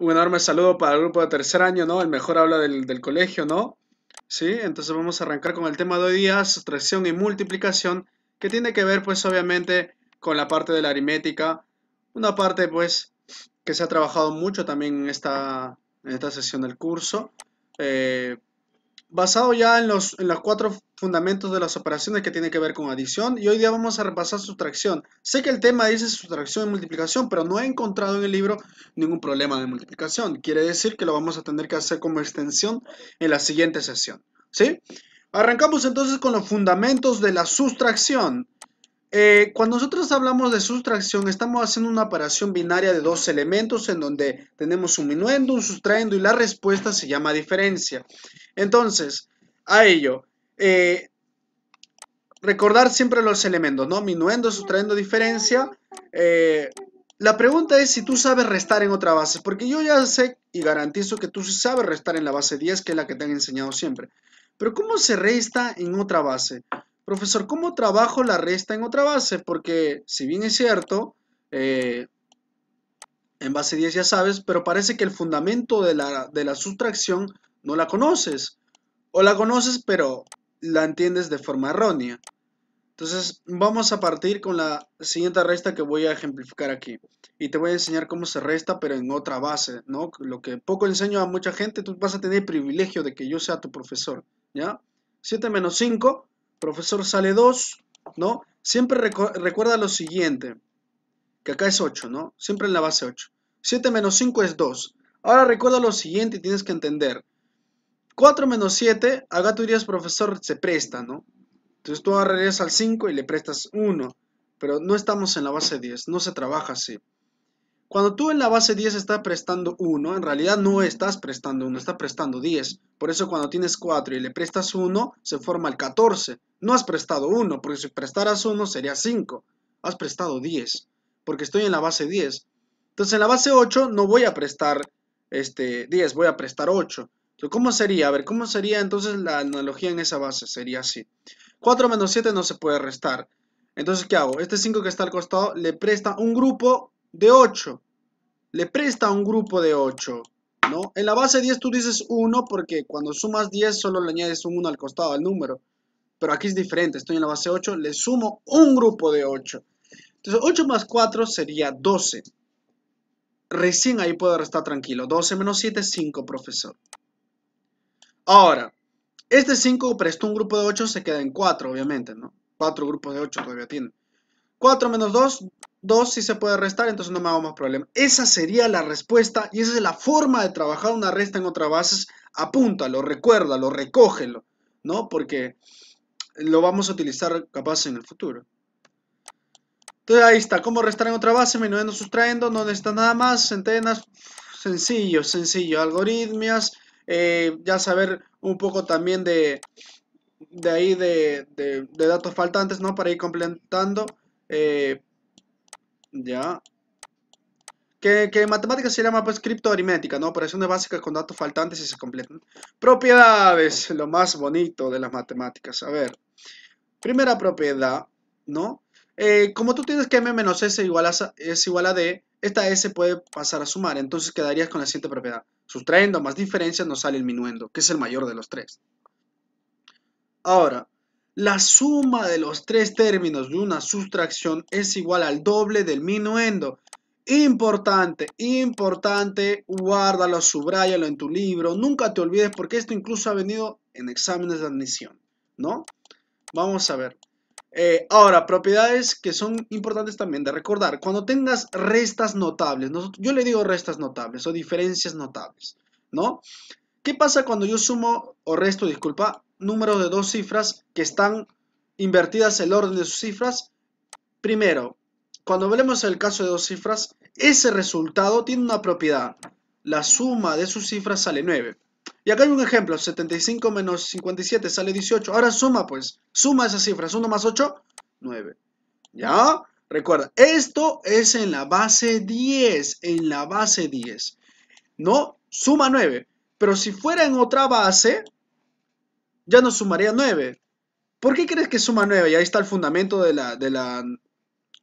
un enorme saludo para el grupo de tercer año, ¿no? El mejor habla del, colegio, ¿no? Sí, entonces vamos a arrancar con el tema de hoy día, sustracción y multiplicación, que tiene que ver pues obviamente con la parte de la aritmética, una parte pues que se ha trabajado mucho también en esta, en esta sesión del curso. Eh, basado ya en los, cuatro fundamentos de las operaciones que tienen que ver con adición y hoy día vamos a repasar sustracción. Sé que el tema dice sustracción y multiplicación, pero no he encontrado en el libro ningún problema de multiplicación. Quiere decir que lo vamos a tener que hacer como extensión en la siguiente sesión. ¿sí? Arrancamos entonces con los fundamentos de la sustracción. Eh, cuando nosotros hablamos de sustracción, estamos haciendo una operación binaria de dos elementos en donde tenemos un minuendo, un sustraendo y la respuesta se llama diferencia. Entonces, a ello, eh, recordar siempre los elementos, ¿no? Minuendo, sustraendo, diferencia. Eh, la pregunta es si tú sabes restar en otra base, porque yo ya sé y garantizo que tú sabes restar en la base 10, que es la que te han enseñado siempre. Pero ¿cómo se resta en otra base? Profesor, ¿cómo trabajo la resta en otra base? Porque si bien es cierto, eh, en base 10 ya sabes, pero parece que el fundamento de la, de la sustracción no la conoces. O la conoces, pero la entiendes de forma errónea. Entonces vamos a partir con la siguiente resta que voy a ejemplificar aquí. Y te voy a enseñar cómo se resta, pero en otra base, ¿no? Lo que poco enseño a mucha gente, tú vas a tener el privilegio de que yo sea tu profesor, ¿ya? 7 menos 5 profesor sale 2, ¿no? Siempre recuerda lo siguiente, que acá es 8, ¿no? Siempre en la base 8. 7 menos 5 es 2. Ahora recuerda lo siguiente y tienes que entender. 4 menos 7, acá tú dirías, profesor, se presta, ¿no? Entonces tú agarrarías al 5 y le prestas 1. Pero no estamos en la base 10, no se trabaja así. Cuando tú en la base 10 estás prestando 1, en realidad no estás prestando 1, estás prestando 10. Por eso cuando tienes 4 y le prestas 1, se forma el 14. No has prestado 1, porque si prestaras 1 sería 5. Has prestado 10, porque estoy en la base 10. Entonces en la base 8 no voy a prestar este, 10, voy a prestar 8. Entonces, ¿Cómo sería? A ver, ¿cómo sería entonces la analogía en esa base? Sería así. 4 menos 7 no se puede restar. Entonces, ¿qué hago? Este 5 que está al costado le presta un grupo de 8. Le presta un grupo de 8. ¿no? En la base 10 tú dices 1 porque cuando sumas 10 solo le añades un 1 al costado al número. Pero aquí es diferente, estoy en la base 8, le sumo un grupo de 8. Entonces 8 más 4 sería 12. Recién ahí puedo estar tranquilo. 12 menos 7 5, profesor. Ahora, este 5 prestó un grupo de 8, se queda en 4, obviamente, ¿no? 4 grupos de 8 todavía tiene. 4 menos 2, 2 si se puede restar, entonces no me hago más problema. Esa sería la respuesta y esa es la forma de trabajar una resta en otra base. Apúntalo, recuérdalo, recógelo, ¿no? Porque lo vamos a utilizar capaz en el futuro. Entonces ahí está, cómo restar en otra base, Menudando, sustraendo. no necesita nada más, centenas, sencillo, sencillo, algoritmias, eh, ya saber un poco también de, de ahí de, de, datos faltantes, ¿no? Para ir completando. Eh, ya. Que, que, en matemáticas se llama pues criptoaritmética, ¿no? Operaciones básicas con datos faltantes y se completan. Propiedades, lo más bonito de las matemáticas. A ver, primera propiedad, ¿no? Eh, como tú tienes que m menos s es igual a d, esta s puede pasar a sumar, entonces quedarías con la siguiente propiedad. Sustrayendo más diferencias nos sale el minuendo, que es el mayor de los tres. Ahora, la suma de los tres términos de una sustracción es igual al doble del minuendo. Importante, importante, guárdalo, subrayalo en tu libro. Nunca te olvides porque esto incluso ha venido en exámenes de admisión, ¿no? Vamos a ver. Eh, ahora, propiedades que son importantes también de recordar. Cuando tengas restas notables, yo le digo restas notables o diferencias notables, ¿no? ¿Qué pasa cuando yo sumo o resto, disculpa, números de dos cifras que están invertidas el orden de sus cifras. Primero, cuando hablemos el caso de dos cifras, ese resultado tiene una propiedad. La suma de sus cifras sale 9. Y acá hay un ejemplo, 75 menos 57 sale 18. Ahora suma pues, suma esas cifras, 1 más 8, 9. ¿Ya? Recuerda, esto es en la base 10, en la base 10. ¿No? Suma 9. Pero si fuera en otra base, ya no sumaría 9. ¿Por qué crees que suma 9? Y ahí está el fundamento de la, de la,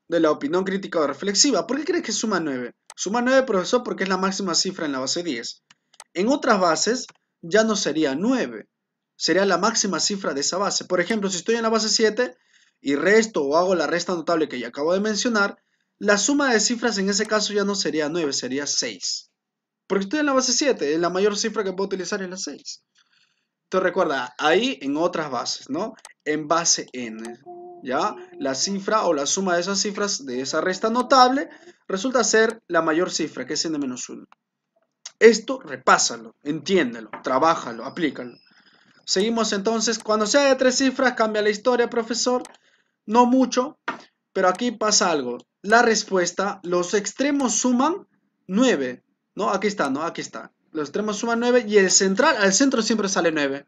de la opinión crítica o reflexiva. ¿Por qué crees que suma 9? Suma 9, profesor, porque es la máxima cifra en la base 10. En otras bases ya no sería 9, sería la máxima cifra de esa base. Por ejemplo, si estoy en la base 7 y resto o hago la resta notable que ya acabo de mencionar, la suma de cifras en ese caso ya no sería 9, sería 6. Porque estoy en la base 7, la mayor cifra que puedo utilizar es la 6. Entonces recuerda, ahí en otras bases, ¿no? En base n, ¿ya? La cifra o la suma de esas cifras de esa resta notable resulta ser la mayor cifra, que es n menos 1. Esto repásalo, entiéndelo, trabájalo, aplícalo. Seguimos entonces, cuando sea de tres cifras, cambia la historia, profesor. No mucho, pero aquí pasa algo. La respuesta, los extremos suman 9, ¿no? Aquí está, ¿no? Aquí está los extremos suman 9 y el central al centro siempre sale 9.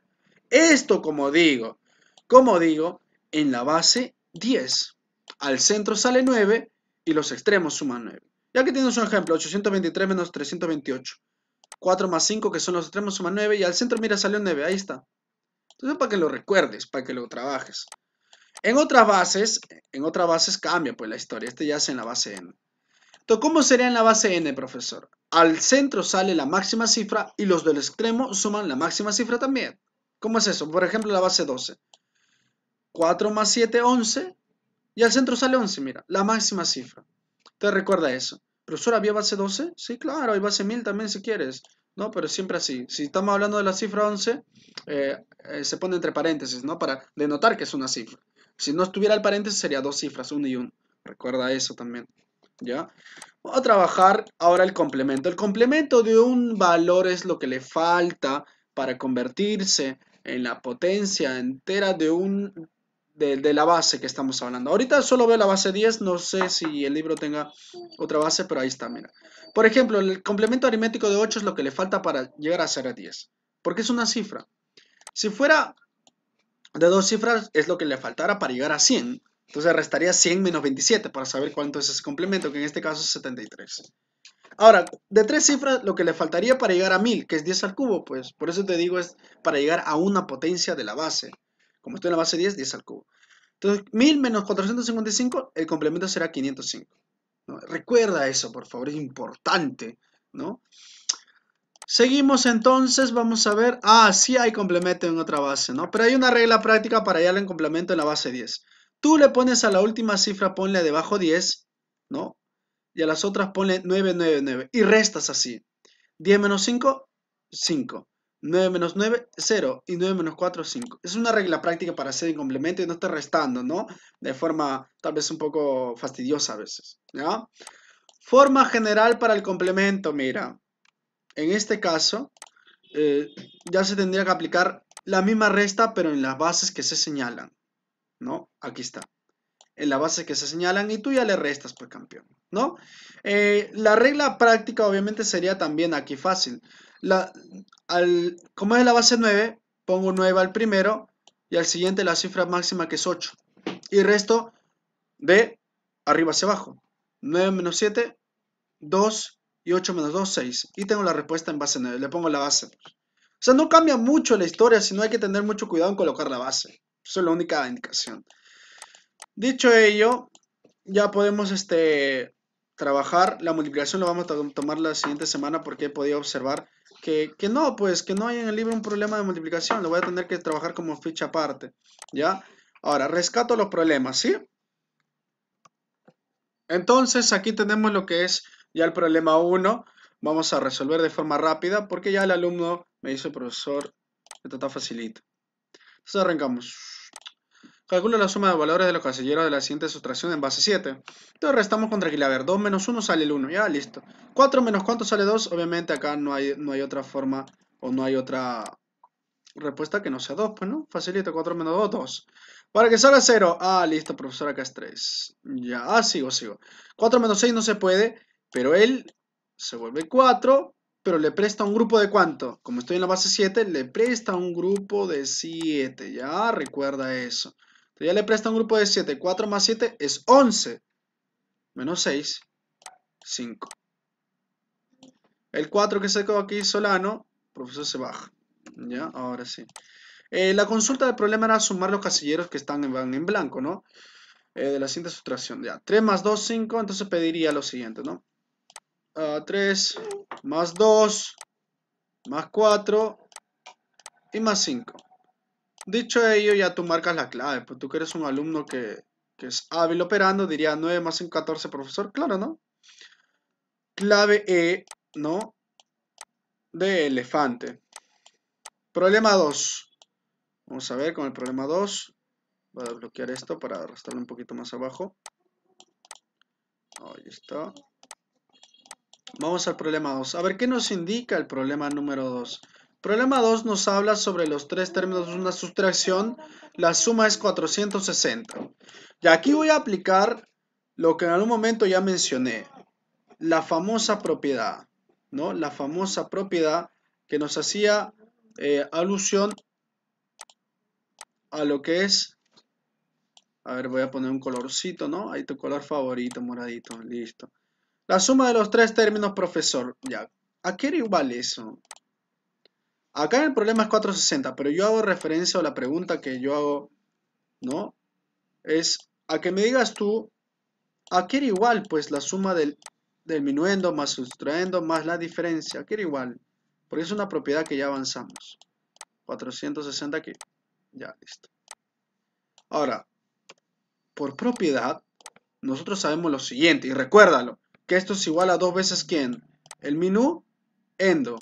Esto como digo, como digo, en la base 10. Al centro sale 9 y los extremos suman 9. Ya que tienes un ejemplo, 823 menos 328. 4 más 5 que son los extremos suman 9 y al centro mira salió 9, ahí está. Entonces para que lo recuerdes, para que lo trabajes. En otras bases, en otras bases cambia pues la historia, este ya es en la base n. Entonces, ¿cómo sería en la base n, profesor? al centro sale la máxima cifra y los del extremo suman la máxima cifra también. ¿Cómo es eso? Por ejemplo, la base 12. 4 más 7, 11. Y al centro sale 11, mira, la máxima cifra. Te recuerda eso. ¿Profesor, había base 12? Sí, claro, hay base 1000 también si quieres. ¿no? Pero siempre así. Si estamos hablando de la cifra 11, eh, eh, se pone entre paréntesis, ¿no? Para denotar que es una cifra. Si no estuviera el paréntesis, sería dos cifras, 1 y 1. Recuerda eso también, ¿ya? Vamos a trabajar ahora el complemento. El complemento de un valor es lo que le falta para convertirse en la potencia entera de, un, de, la base que estamos hablando. Ahorita solo veo la base 10, no sé si el libro tenga otra base, pero ahí está, mira. Por ejemplo, el complemento aritmético de 8 es lo que le falta para llegar a ser a 10, porque es una cifra. Si fuera de dos cifras, es lo que le faltara para llegar a 100. Entonces restaría 100 menos 27 para saber cuánto es ese complemento, que en este caso es 73. Ahora, de tres cifras, lo que le faltaría para llegar a 1000, que es 10 al cubo, pues por eso te digo es para llegar a una potencia de la base. Como estoy en la base 10, 10 al cubo. Entonces, 1000 menos 455, el complemento será 505. Recuerda eso, por favor, es importante. ¿no? Seguimos entonces, vamos a ver. Ah, sí hay complemento en otra base, ¿no? Pero hay una regla práctica para hallar el complemento en la base 10. Tú le pones a la última cifra, ponle debajo 10, ¿no? Y a las otras ponle 9, 9, 9. y restas así. 10 menos 5, 5. 9 menos 9, 0. Y 9 menos 4, 5. Es una regla práctica para hacer el complemento y no estar restando, ¿no? De forma tal vez un poco fastidiosa a veces, ¿ya? Forma general para el complemento, mira. En este caso, eh, ya se tendría que aplicar la misma resta, pero en las bases que se señalan. Aquí está. En la base que se señalan y tú ya le restas, por campeón, ¿no? Eh, la regla práctica obviamente sería también aquí fácil. La, al, como es la base 9, pongo 9 al primero y al siguiente la cifra máxima que es 8. Y resto de arriba hacia abajo. 9 menos 7, 2 y 8 menos 2, 6. Y tengo la respuesta en base 9. Le pongo la base. O sea, no cambia mucho la historia, sino hay que tener mucho cuidado en colocar la base. Esa es la única indicación. Dicho ello, ya podemos este, trabajar. La multiplicación Lo vamos a tomar la siguiente semana porque he podido observar que, no, pues que no hay en el libro un problema de multiplicación. Lo voy a tener que trabajar como ficha aparte. ¿Ya? Ahora, rescato los problemas, ¿sí? Entonces, aquí tenemos lo que es ya el problema 1. Vamos a resolver de forma rápida porque ya el alumno me dice, profesor, esto está facilito. Entonces arrancamos. Calculo la suma de valores de los casilleros de la siguiente sustracción en base 7. Entonces restamos con tranquilidad. A ver, 2 menos 1 sale el 1. Ya, listo. 4 menos cuánto sale 2. Obviamente acá no hay, no hay otra forma o no hay otra respuesta que no sea 2. Pues no, facilito. 4 menos 2, 2. Para que salga 0. Ah, listo, profesor. Acá es 3. Ya, ah, sigo, sigo. 4 menos 6 no se puede, pero él se vuelve 4 pero le presta un grupo de cuánto? Como estoy en la base 7, le presta un grupo de 7, ya recuerda eso. Entonces ya le presta un grupo de 7. 4 más 7 es 11. Menos 6, 5. El 4 que se quedó aquí, Solano, profesor se baja. Ya, ahora sí. Eh, la consulta del problema era sumar los casilleros que están en, blanco, ¿no? Eh, de la siguiente sustracción. Ya, 3 más 2, 5. Entonces pediría lo siguiente, ¿no? 3 ah, más 2 más 4 y más 5. Dicho ello, ya tú marcas la clave, pues tú que eres un alumno que, es hábil operando, diría 9 más 14, profesor, claro, ¿no? Clave E, ¿no? De elefante. Problema 2. Vamos a ver con el problema 2. Voy a bloquear esto para arrastrarlo un poquito más abajo. Ahí está. Vamos al problema 2. A ver, ¿qué nos indica el problema número 2? Problema 2 nos habla sobre los tres términos de una sustracción. La suma es 460. Y aquí voy a aplicar lo que en algún momento ya mencioné. La famosa propiedad. ¿no? La famosa propiedad que nos hacía eh, alusión a lo que es a ver, voy a poner un colorcito, ¿no? Ahí tu color favorito, moradito, listo. La suma de los tres términos, profesor. Ya, ¿a qué era igual eso? Acá el problema es 460, pero yo hago referencia a la pregunta que yo hago, ¿no? Es a que me digas tú, qué era igual, pues la suma del, minuendo más sustraendo más la diferencia, qué era igual. Porque es una propiedad que ya avanzamos. 460 aquí. Ya, listo. Ahora, por propiedad, nosotros sabemos lo siguiente, y recuérdalo, que esto es igual a dos veces quién? El minuendo. endo.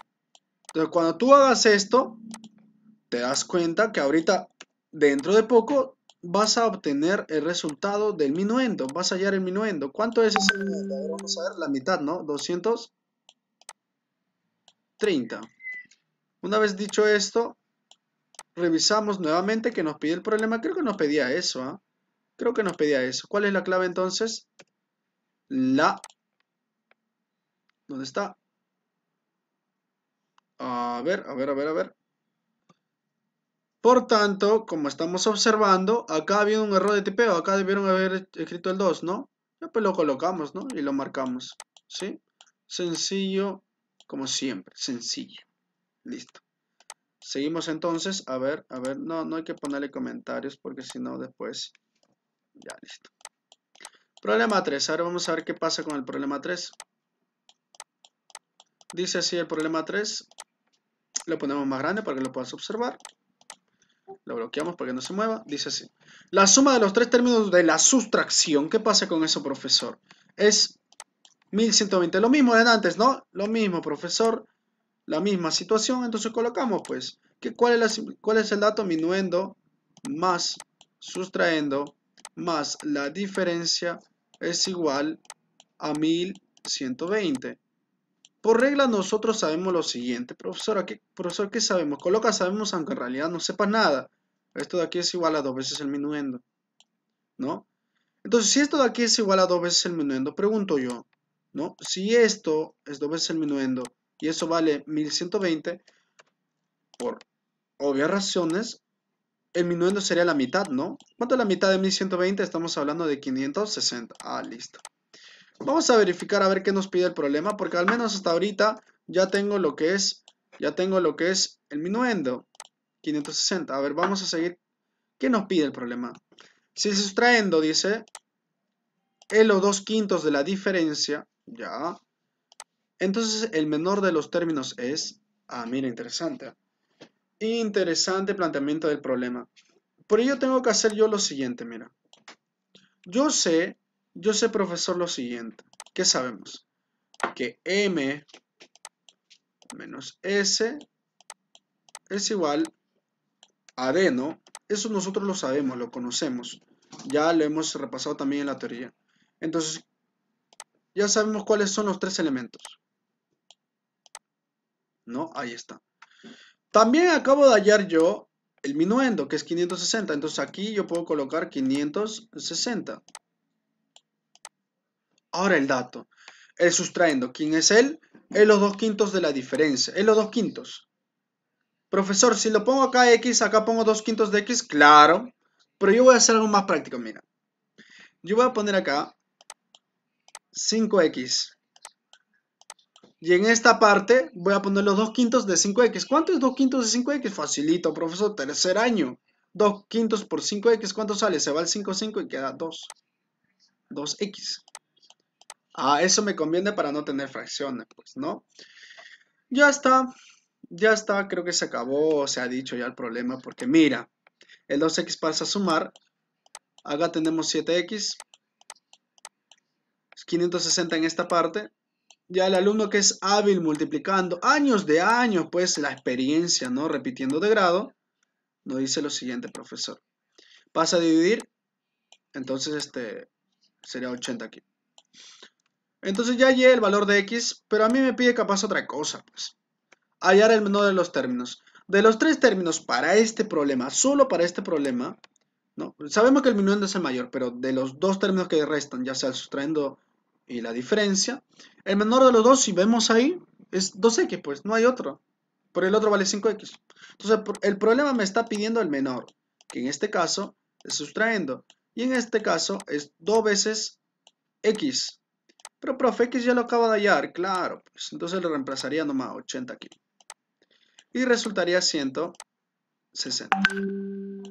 Entonces, cuando tú hagas esto, te das cuenta que ahorita, dentro de poco, vas a obtener el resultado del minuendo. Vas a hallar el minuendo. ¿Cuánto es ese minuendo? Vamos a ver la mitad, ¿no? 230. Una vez dicho esto, revisamos nuevamente que nos pide el problema. Creo que nos pedía eso, ¿ah? Creo que nos pedía eso. ¿Cuál es la clave entonces? La... ¿Dónde está? A ver, a ver, a ver, a ver. Por tanto, como estamos observando, acá había un error de tipeo. Acá debieron haber escrito el 2, ¿no? Ya pues lo colocamos, ¿no? Y lo marcamos, ¿sí? Sencillo, como siempre, sencillo. Listo. Seguimos entonces, a ver, a ver, no, no hay que ponerle comentarios porque si no después, ya listo. Problema 3, ahora vamos a ver qué pasa con el problema 3. Dice así el problema 3. Lo ponemos más grande para que lo puedas observar. Lo bloqueamos para que no se mueva. Dice así. La suma de los tres términos de la sustracción. ¿Qué pasa con eso, profesor? Es 1120. Lo mismo de antes, ¿no? Lo mismo, profesor. La misma situación. Entonces colocamos, pues, que cuál, es ¿cuál es el dato minuendo más sustraendo más la diferencia es igual a 1120. Por regla nosotros sabemos lo siguiente, profesor, ¿qué, profesor, ¿qué sabemos? Coloca sabemos aunque en realidad no sepa nada. Esto de aquí es igual a dos veces el minuendo, ¿no? Entonces, si esto de aquí es igual a dos veces el minuendo, pregunto yo, ¿no? Si esto es dos veces el minuendo y eso vale 1120, por obvias razones, el minuendo sería la mitad, ¿no? ¿Cuánto es la mitad de 1120? Estamos hablando de 560. Ah, listo. Vamos a verificar a ver qué nos pide el problema, porque al menos hasta ahorita ya tengo lo que es, ya tengo lo que es el minuendo. 560. A ver, vamos a seguir. ¿Qué nos pide el problema? Si sustraendo, dice, el o dos quintos de la diferencia, ya. Entonces el menor de los términos es, ah, mira, interesante. Interesante planteamiento del problema. Por ello tengo que hacer yo lo siguiente, mira. Yo sé yo sé, profesor, lo siguiente. ¿Qué sabemos? Que m menos s es igual a d, ¿no? Eso nosotros lo sabemos, lo conocemos. Ya lo hemos repasado también en la teoría. Entonces, ya sabemos cuáles son los tres elementos. ¿No? Ahí está. También acabo de hallar yo el minuendo, que es 560. Entonces aquí yo puedo colocar 560. Ahora el dato. El sustraendo. ¿Quién es él? Es los dos quintos de la diferencia. Es los dos quintos. Profesor, si lo pongo acá X, acá pongo dos quintos de X, claro. Pero yo voy a hacer algo más práctico, mira. Yo voy a poner acá 5X. Y en esta parte voy a poner los dos quintos de 5X. ¿Cuánto es dos quintos de 5X? Facilito, profesor, tercer año. 2 quintos por 5x, ¿cuánto sale? Se va al 5, 5 y queda 2. 2x. Ah, eso me conviene para no tener fracciones, pues, ¿no? Ya está, ya está, creo que se acabó, se ha dicho ya el problema, porque mira, el 2x pasa a sumar, acá tenemos 7x, 560 en esta parte, ya el alumno que es hábil multiplicando años de años, pues la experiencia, ¿no? Repitiendo de grado, nos dice lo siguiente, profesor. Pasa a dividir, entonces este sería 80 aquí. Entonces ya hallé el valor de x, pero a mí me pide capaz otra cosa, pues. Hallar el menor de los términos. De los tres términos para este problema, solo para este problema, ¿no? Sabemos que el minuendo es el mayor, pero de los dos términos que restan, ya sea el sustraendo y la diferencia, el menor de los dos, si vemos ahí, es 2x, pues, no hay otro. Por el otro vale 5x. Entonces, el problema me está pidiendo el menor, que en este caso es sustraendo. Y en este caso es 2 veces x. Pero profe, X ya lo acaba de hallar, claro, pues, entonces lo reemplazaría nomás 80 aquí. Y resultaría 160.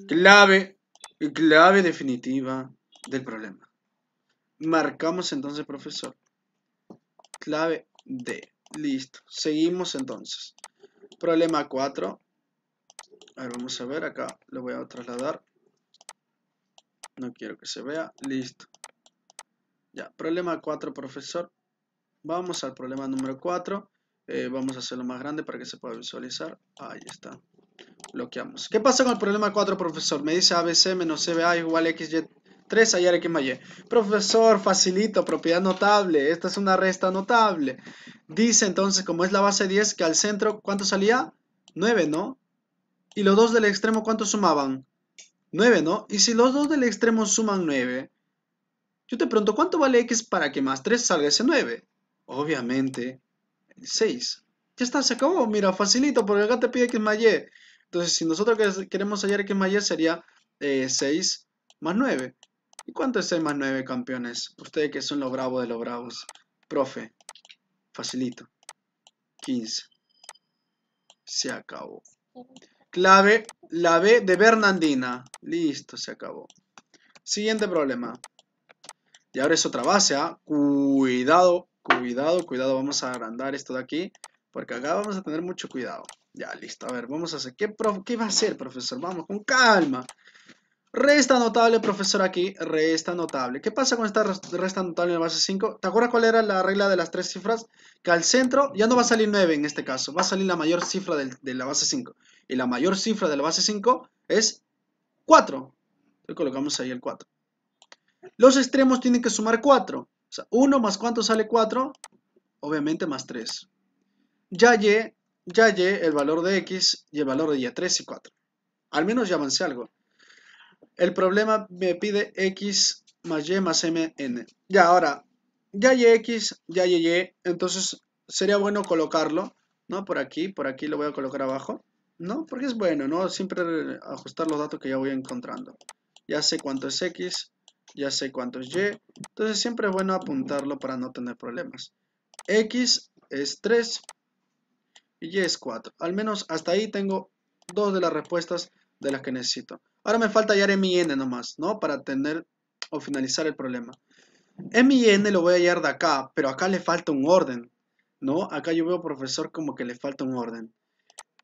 Clave, clave definitiva del problema. Marcamos entonces, profesor. Clave D. Listo. Seguimos entonces. Problema 4. A ver, vamos a ver acá. Lo voy a trasladar. No quiero que se vea. Listo. Ya, problema 4, profesor. Vamos al problema número 4. Eh, vamos a hacerlo más grande para que se pueda visualizar. Ahí está. Bloqueamos. ¿Qué pasa con el problema 4, profesor? Me dice ABC menos CBA igual a XY 3, hallar X más Profesor, facilito, propiedad notable. Esta es una resta notable. Dice entonces, como es la base 10, que al centro, ¿cuánto salía? 9, ¿no? Y los dos del extremo, ¿cuánto sumaban? 9, ¿no? Y si los dos del extremo suman 9, yo te pregunto, ¿cuánto vale x para que más 3 salga ese 9? Obviamente, 6. Ya está, se acabó. Mira, facilito, porque acá te pide x más y. Entonces, si nosotros queremos hallar x más y, sería 6 eh, más 9. ¿Y cuánto es 6 más 9, campeones? Ustedes que son los bravos de los bravos. Profe, facilito. 15. Se acabó. Clave, la B de Bernandina. Listo, se acabó. Siguiente problema. Y ahora es otra base, ¿ah? Cuidado, cuidado, cuidado. Vamos a agrandar esto de aquí. Porque acá vamos a tener mucho cuidado. Ya, listo. A ver, vamos a hacer. ¿Qué, va a hacer, profesor? Vamos, con calma. Resta notable, profesor, aquí. Resta notable. ¿Qué pasa con esta resta notable en la base 5? ¿Te acuerdas cuál era la regla de las tres cifras? Que al centro ya no va a salir 9 en este caso. Va a salir la mayor cifra de la base 5. Y la mayor cifra de la base 5 es 4. Entonces colocamos ahí el 4. Los extremos tienen que sumar 4. O sea, 1 más cuánto sale 4? Obviamente más 3. Ya y, ya y el valor de x y el valor de y, 3 y 4. Al menos ya algo. El problema me pide x más y más n, Ya, ahora, ya y x, ya y y, entonces sería bueno colocarlo, ¿no? Por aquí, por aquí lo voy a colocar abajo, ¿no? Porque es bueno, ¿no? Siempre ajustar los datos que ya voy encontrando. Ya sé cuánto es x, ya sé cuánto es y, entonces siempre es bueno apuntarlo para no tener problemas. X es 3 y Y es 4. Al menos hasta ahí tengo dos de las respuestas de las que necesito. Ahora me falta hallar mi n nomás, ¿no? Para tener o finalizar el problema. M y N lo voy a hallar de acá, pero acá le falta un orden, ¿no? Acá yo veo, profesor, como que le falta un orden.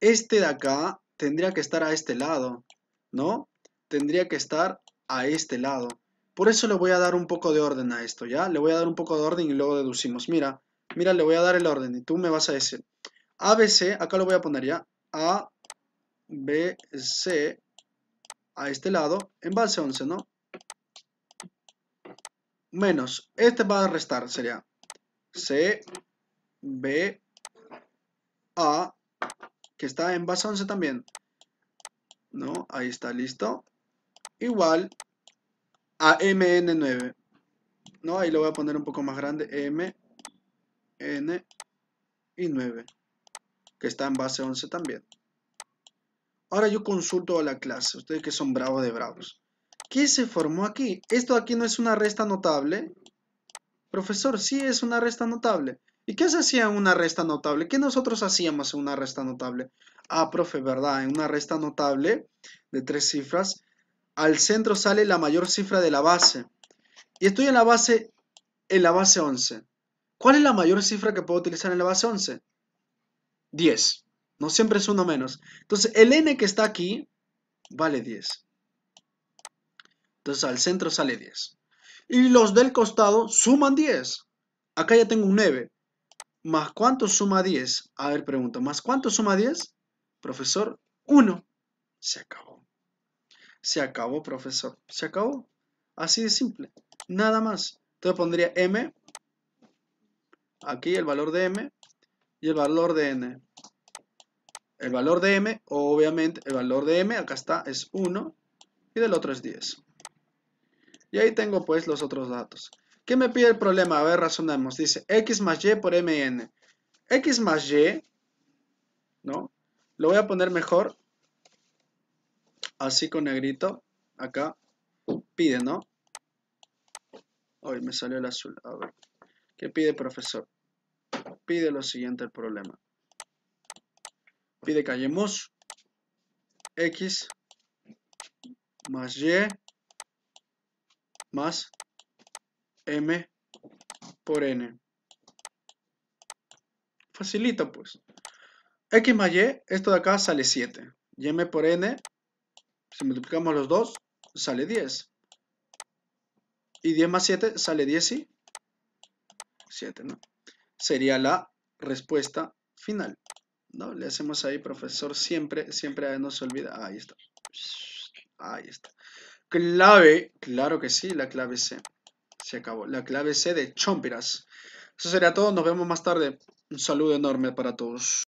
Este de acá tendría que estar a este lado, ¿no? Tendría que estar a este lado. Por eso le voy a dar un poco de orden a esto, ¿ya? Le voy a dar un poco de orden y luego deducimos. Mira, mira, le voy a dar el orden y tú me vas a decir. ABC, acá lo voy a poner ya. A, B, C, a este lado, en base 11, ¿no? Menos, este va a restar, sería C, B, A, que está en base 11 también. ¿No? Ahí está, listo. Igual a MN9. ¿No? Ahí lo voy a poner un poco más grande. M, y 9. Que está en base 11 también. Ahora yo consulto a la clase. Ustedes que son bravos de bravos. ¿Qué se formó aquí? Esto aquí no es una resta notable. Profesor, sí es una resta notable. ¿Y qué se hacía en una resta notable? ¿Qué nosotros hacíamos en una resta notable? Ah, profe, ¿verdad? En una resta notable de tres cifras al centro sale la mayor cifra de la base. Y estoy en la base, en la base 11. ¿Cuál es la mayor cifra que puedo utilizar en la base 11? 10. No siempre es uno menos. Entonces, el n que está aquí vale 10. Entonces, al centro sale 10. Y los del costado suman 10. Acá ya tengo un 9. ¿Más cuánto suma 10? A ver, pregunto. ¿Más cuánto suma 10? Profesor, 1. Se acabó. Se acabó, profesor. Se acabó. Así de simple. Nada más. Entonces pondría m, aquí el valor de m y el valor de n. El valor de m, obviamente, el valor de m, acá está, es 1 y del otro es 10. Y ahí tengo pues los otros datos. ¿Qué me pide el problema? A ver, razonamos. Dice x más y por mn. x más y, ¿no? Lo voy a poner mejor así con negrito, acá, pide, ¿no? Hoy me salió el azul, a ver. ¿Qué pide profesor? Pide lo siguiente el problema. Pide que x más y más m por n. facilito pues. x más y, esto de acá sale 7. y m por n multiplicamos los dos, sale 10. Y 10 más 7 sale 10 y 7, ¿no? Sería la respuesta final, ¿no? Le hacemos ahí, profesor, siempre, siempre se olvida. Ahí está. Ahí está. Clave, claro que sí, la clave C. Se acabó. La clave C de Chompiras. Eso sería todo. Nos vemos más tarde. Un saludo enorme para todos.